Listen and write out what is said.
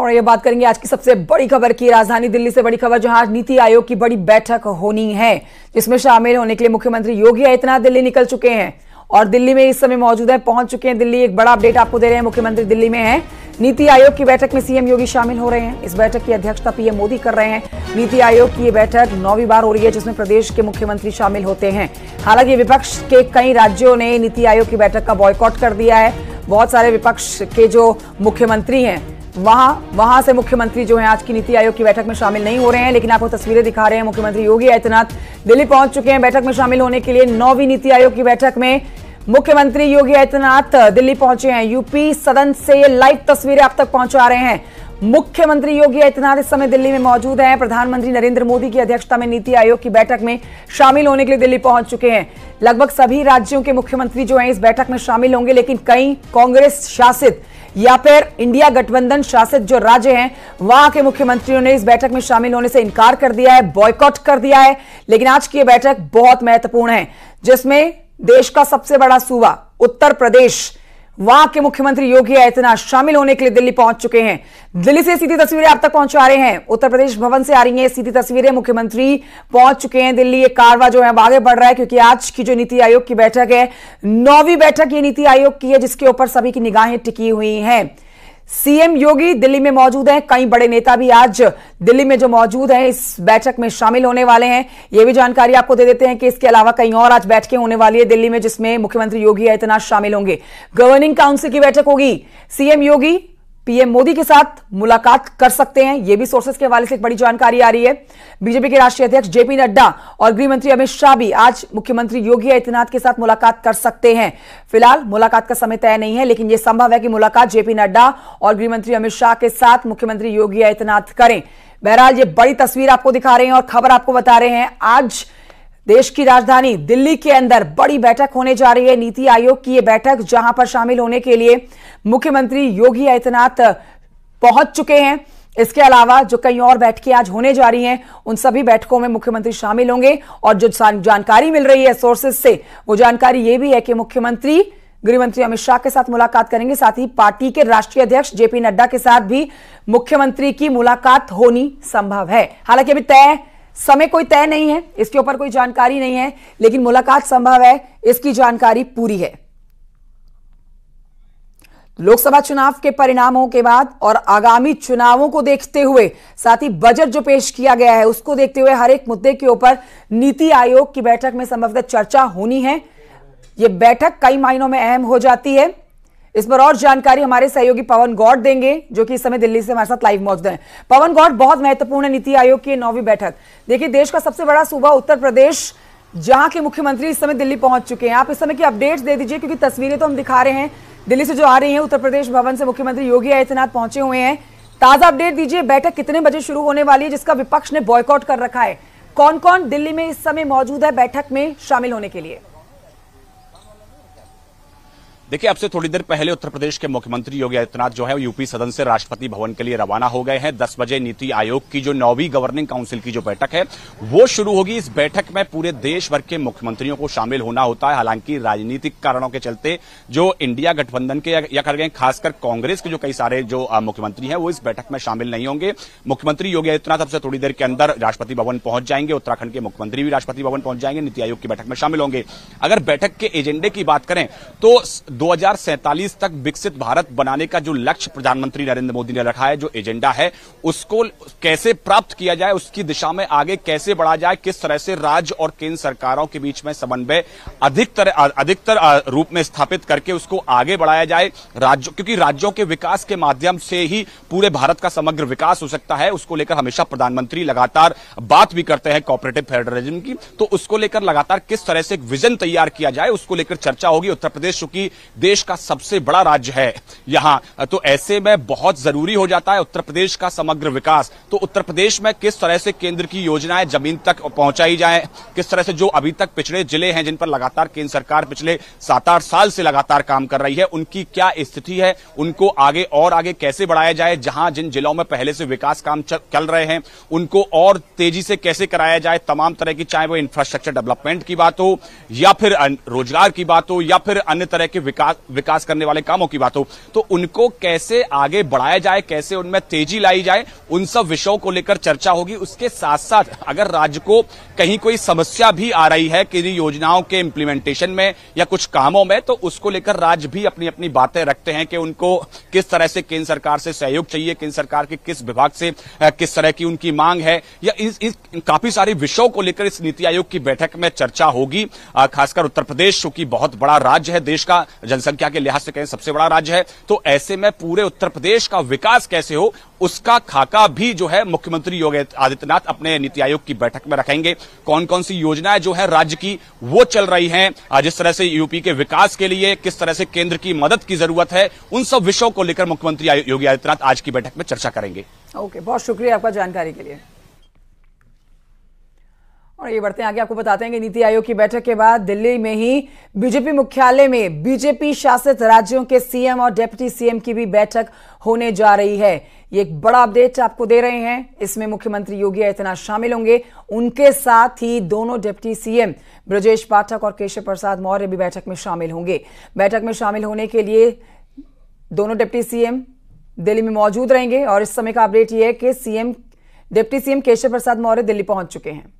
और ये बात करेंगे आज की सबसे बड़ी खबर की राजधानी दिल्ली से बड़ी खबर जहां आज नीति आयोग की बड़ी बैठक होनी है जिसमें शामिल होने के लिए मुख्यमंत्री योगी आदित्यनाथ दिल्ली निकल चुके हैं और दिल्ली में इस समय मौजूद है पहुंच चुके हैं दिल्ली एक बड़ा अपडेट आपको दे रहे हैं मुख्यमंत्री दिल्ली में है नीति आयोग की बैठक में सीएम योगी शामिल हो रहे हैं इस बैठक की अध्यक्षता पीएम मोदी कर रहे हैं नीति आयोग की यह बैठक नौवीं बार हो रही है जिसमें प्रदेश के मुख्यमंत्री शामिल होते हैं हालांकि विपक्ष के कई राज्यों ने नीति आयोग की बैठक का बॉयकॉट कर दिया है बहुत सारे विपक्ष के जो मुख्यमंत्री हैं वहां वहां से मुख्यमंत्री जो है आज की नीति आयोग की बैठक में शामिल नहीं हो रहे हैं लेकिन आपको तस्वीरें दिखा रहे हैं मुख्यमंत्री योगी आदित्यनाथ दिल्ली पहुंच चुके हैं बैठक में शामिल होने के लिए नौवीं नीति आयोग की बैठक में मुख्यमंत्री योगी आदित्यनाथ दिल्ली पहुंचे हैं यूपी सदन से ये लाइव तस्वीरें आप तक पहुंचा रहे हैं मुख्यमंत्री योगी आदित्यनाथ इस समय दिल्ली में मौजूद हैं प्रधानमंत्री नरेंद्र मोदी की अध्यक्षता में नीति आयोग की बैठक में शामिल होने के लिए दिल्ली पहुंच चुके हैं लगभग सभी राज्यों के मुख्यमंत्री जो हैं इस बैठक में शामिल होंगे लेकिन कई कांग्रेस शासित या फिर इंडिया गठबंधन शासित जो राज्य हैं वहां के मुख्यमंत्रियों ने इस बैठक में शामिल होने से इनकार कर दिया है बॉयकॉट कर दिया है लेकिन आज की यह बैठक बहुत महत्वपूर्ण है जिसमें देश का सबसे बड़ा सूबा उत्तर प्रदेश वहां के मुख्यमंत्री योगी आदित्यनाथ शामिल होने के लिए दिल्ली पहुंच चुके हैं दिल्ली से सीधी तस्वीरें आप तक पहुंचा रहे हैं उत्तर प्रदेश भवन से आ रही हैं सीधी तस्वीरें मुख्यमंत्री पहुंच चुके हैं दिल्ली ये कारवा जो है आगे बढ़ रहा है क्योंकि आज की जो नीति आयोग की बैठक है नौवीं बैठक ये नीति आयोग की है जिसके ऊपर सभी की निगाहें टिकी हुई हैं सीएम योगी दिल्ली में मौजूद हैं कई बड़े नेता भी आज दिल्ली में जो मौजूद हैं इस बैठक में शामिल होने वाले हैं यह भी जानकारी आपको दे देते हैं कि इसके अलावा कई और आज बैठकें होने वाली है दिल्ली में जिसमें मुख्यमंत्री योगी आदित्यनाथ शामिल होंगे गवर्निंग काउंसिल की बैठक होगी सीएम योगी पीएम मोदी के साथ मुलाकात कर सकते हैं यह भी सोर्सेस के हवाले से एक बड़ी जानकारी आ रही है बीजेपी के राष्ट्रीय अध्यक्ष जेपी नड्डा और गृह मंत्री अमित शाह भी आज मुख्यमंत्री योगी आदित्यनाथ के साथ मुलाकात कर सकते हैं फिलहाल मुलाकात का समय तय नहीं है लेकिन यह संभव है कि मुलाकात जेपी नड्डा और गृहमंत्री अमित शाह के साथ मुख्यमंत्री योगी आदित्यनाथ करें बहरहाल ये बड़ी तस्वीर आपको दिखा रहे हैं और खबर आपको बता रहे हैं आज देश की राजधानी दिल्ली के अंदर बड़ी बैठक होने जा रही है नीति आयोग की यह बैठक जहां पर शामिल होने के लिए मुख्यमंत्री योगी आदित्यनाथ पहुंच चुके हैं इसके अलावा जो कई और बैठकें आज होने जा रही हैं उन सभी बैठकों में मुख्यमंत्री शामिल होंगे और जो जानकारी मिल रही है सोर्सेस से वो जानकारी ये भी है कि मुख्यमंत्री गृहमंत्री अमित शाह के साथ मुलाकात करेंगे साथ ही पार्टी के राष्ट्रीय अध्यक्ष जेपी नड्डा के साथ भी मुख्यमंत्री की मुलाकात होनी संभव है हालांकि अभी तय समय कोई तय नहीं है इसके ऊपर कोई जानकारी नहीं है लेकिन मुलाकात संभव है इसकी जानकारी पूरी है लोकसभा चुनाव के परिणामों के बाद और आगामी चुनावों को देखते हुए साथ ही बजट जो पेश किया गया है उसको देखते हुए हर एक मुद्दे के ऊपर नीति आयोग की बैठक में संभवतः चर्चा होनी है यह बैठक कई मायनों में अहम हो जाती है इस पर और जानकारी हमारे सहयोगी पवन गौड देंगे जो कि इस समय दिल्ली से हमारे साथ लाइव मौजूद हैं पवन गौड बहुत महत्वपूर्ण है नीति आयोग की नौवीं बैठक देखिए देश का सबसे बड़ा सूबा उत्तर प्रदेश जहां के मुख्यमंत्री इस समय दिल्ली पहुंच चुके हैं आप इस समय की अपडेट्स दे दीजिए क्योंकि तस्वीरें तो हम दिखा रहे हैं दिल्ली से जो आ रही है उत्तर प्रदेश भवन से मुख्यमंत्री योगी आदित्यनाथ पहुंचे हुए हैं ताजा अपडेट दीजिए बैठक कितने बजे शुरू होने वाली है जिसका विपक्ष ने बॉयकॉट कर रखा है कौन कौन दिल्ली में इस समय मौजूद है बैठक में शामिल होने के लिए देखिए आपसे थोड़ी देर पहले उत्तर प्रदेश के मुख्यमंत्री योगी आदित्यनाथ जो है यूपी सदन से राष्ट्रपति भवन के लिए रवाना हो गए हैं दस बजे नीति आयोग की जो नौवीं गवर्निंग काउंसिल की जो बैठक है वो शुरू होगी इस बैठक में पूरे देश भर के मुख्यमंत्रियों को शामिल होना होता है हालांकि राजनीतिक कारणों के चलते जो इंडिया गठबंधन के या कर गए खासकर कांग्रेस के जो कई सारे जो मुख्यमंत्री हैं वो इस बैठक में शामिल नहीं होंगे मुख्यमंत्री योगी आदित्यनाथ अब से थोड़ी देर के अंदर राष्ट्रपति भवन पहुंच जाएंगे उत्तराखंड के मुख्यमंत्री भी राष्ट्रपति भवन पहुंच जाएंगे नीति आयोग की बैठक में शामिल होंगे अगर बैठक के एजेंडे की बात करें तो दो तक विकसित भारत बनाने का जो लक्ष्य प्रधानमंत्री नरेंद्र मोदी ने रखा है जो एजेंडा है उसको कैसे प्राप्त किया जाए उसकी दिशा में आगे कैसे बढ़ा जाए किस तरह से राज्य और केंद्र सरकारों के बीच में समन्वय अधिकतर अधिकतर रूप में स्थापित करके उसको आगे बढ़ाया जाए राज्य क्योंकि राज्यों के विकास के माध्यम से ही पूरे भारत का समग्र विकास हो सकता है उसको लेकर हमेशा प्रधानमंत्री लगातार बात भी करते हैं कॉपरेटिव फेडरलिज्म की तो उसको लेकर लगातार किस तरह से एक विजन तैयार किया जाए उसको लेकर चर्चा होगी उत्तर प्रदेश चूंकि देश का सबसे बड़ा राज्य है यहाँ तो ऐसे में बहुत जरूरी हो जाता है उत्तर प्रदेश का समग्र विकास तो उत्तर प्रदेश में किस तरह से केंद्र की योजनाएं जमीन तक पहुंचाई जाए किस तरह से जो अभी तक पिछड़े जिले हैं जिन पर लगातार केंद्र सरकार पिछले सात आठ साल से लगातार काम कर रही है उनकी क्या स्थिति है उनको आगे और आगे कैसे बढ़ाया जाए जहां जिन जिलों में पहले से विकास काम चल रहे हैं उनको और तेजी से कैसे कराया जाए तमाम तरह की चाहे वो इंफ्रास्ट्रक्चर डेवलपमेंट की बात हो या फिर रोजगार की बात हो या फिर अन्य तरह के विकास विकास करने वाले कामों की बात हो तो उनको कैसे आगे बढ़ाया जाए कैसे उनमें तेजी लाई जाए उन सब विषयों को लेकर चर्चा होगी उसके साथ साथ अगर राज्य को कहीं कोई समस्या भी आ रही है किसी योजनाओं के इम्प्लीमेंटेशन में या कुछ कामों में तो उसको लेकर राज्य भी अपनी अपनी बातें रखते हैं कि उनको किस तरह से केंद्र सरकार से सहयोग चाहिए केंद्र सरकार के किस विभाग से किस तरह की उनकी मांग है या इस, इस काफी सारे विषयों को लेकर इस नीति आयोग की बैठक में चर्चा होगी खासकर उत्तर प्रदेश क्योंकि बहुत बड़ा राज्य है देश का जनसंख्या के लिहाज से कहें सबसे बड़ा राज्य है तो ऐसे में पूरे उत्तर प्रदेश का विकास कैसे हो उसका खाका भी जो है मुख्यमंत्री योगी आदित्यनाथ अपने नीति आयोग की बैठक में रखेंगे कौन कौन सी योजनाएं जो है राज्य की वो चल रही हैं जिस तरह से यूपी के विकास के लिए किस तरह से केंद्र की मदद की जरूरत है उन सब विषयों को लेकर मुख्यमंत्री योगी आदित्यनाथ आज की बैठक में चर्चा करेंगे ओके बहुत शुक्रिया आपका जानकारी के लिए आइए बढ़ते हैं आगे आपको बताते हैं कि नीति आयोग की बैठक के बाद दिल्ली में ही बीजेपी मुख्यालय में बीजेपी शासित राज्यों के सीएम और डेप्यूटी सीएम की भी बैठक होने जा रही है ये एक बड़ा अपडेट आपको दे रहे हैं इसमें मुख्यमंत्री योगी आदित्यनाथ शामिल होंगे उनके साथ ही दोनों डिप्टी सीएम ब्रजेश पाठक और केशव प्रसाद मौर्य भी बैठक में शामिल होंगे बैठक में शामिल होने के लिए दोनों डिप्टी सीएम दिल्ली में मौजूद रहेंगे और इस समय का अपडेट यह है कि CM deputy CM Keshav Prasad Maurya Delhi पहुंच चुके हैं